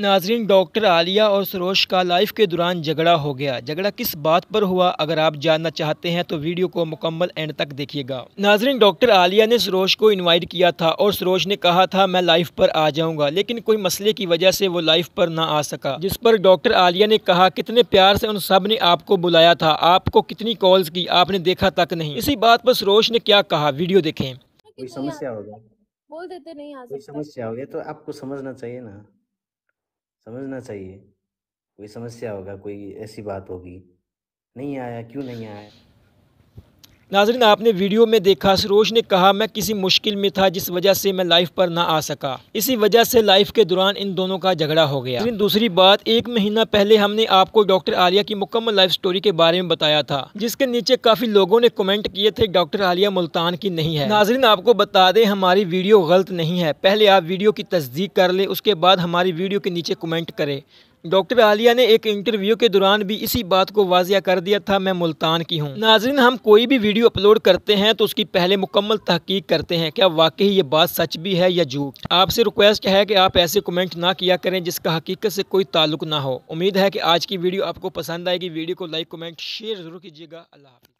नाजरीन डॉक्टर आलिया और सरोश का लाइफ के दौरान झगड़ा हो गया झगड़ा किस बात पर हुआ अगर आप जानना चाहते हैं तो वीडियो को मुकम्मल एंड तक देखिएगा नाजरीन डॉक्टर आलिया ने सरोश को इनवाइट किया था और सरोश ने कहा था मैं लाइफ पर आ जाऊंगा लेकिन कोई मसले की वजह से वो लाइफ पर ना आ सका जिस पर डॉक्टर आलिया ने कहा कितने प्यार से उन सब ने आपको बुलाया था आपको कितनी कॉल्स की आपने देखा तक नहीं इसी बात पर सरोश ने क्या कहा वीडियो देखे समस्या होगा बोल देते नहीं समस्या हो गया तो आपको समझना चाहिए ना समझना चाहिए कोई समस्या होगा कोई ऐसी बात होगी नहीं आया क्यों नहीं आया नाजरीन आपने वीडियो में देखा सरोज ने कहा मैं किसी मुश्किल में था जिस वजह से मैं लाइफ पर ना आ सका इसी वजह से लाइफ के दौरान इन दोनों का झगड़ा हो गया लेकिन दूसरी बात एक महीना पहले हमने आपको डॉक्टर आलिया की मुकम्मल लाइफ स्टोरी के बारे में बताया था जिसके नीचे काफी लोगों ने कमेंट किए थे डॉक्टर आलिया मुल्तान की नहीं है नाजरीन आपको बता दे हमारी वीडियो गलत नहीं है पहले आप वीडियो की तस्दीक कर ले उसके बाद हमारी वीडियो के नीचे कमेंट करे डॉक्टर आलिया ने एक इंटरव्यू के दौरान भी इसी बात को वाजिया कर दिया था मैं मुल्तान की हूँ नाजरीन हम कोई भी वीडियो अपलोड करते हैं तो उसकी पहले मुकम्मल तहकीक करते हैं क्या वाकई ये बात सच भी है या झूठ आपसे रिक्वेस्ट है कि आप ऐसे कमेंट ना किया करें जिसका हकीकत से कोई ताल्लुक ना हो उम्मीद है कि आज की वीडियो आपको पसंद आएगी वीडियो को लाइक कमेंट शेयर जरूर कीजिएगा अल्लाह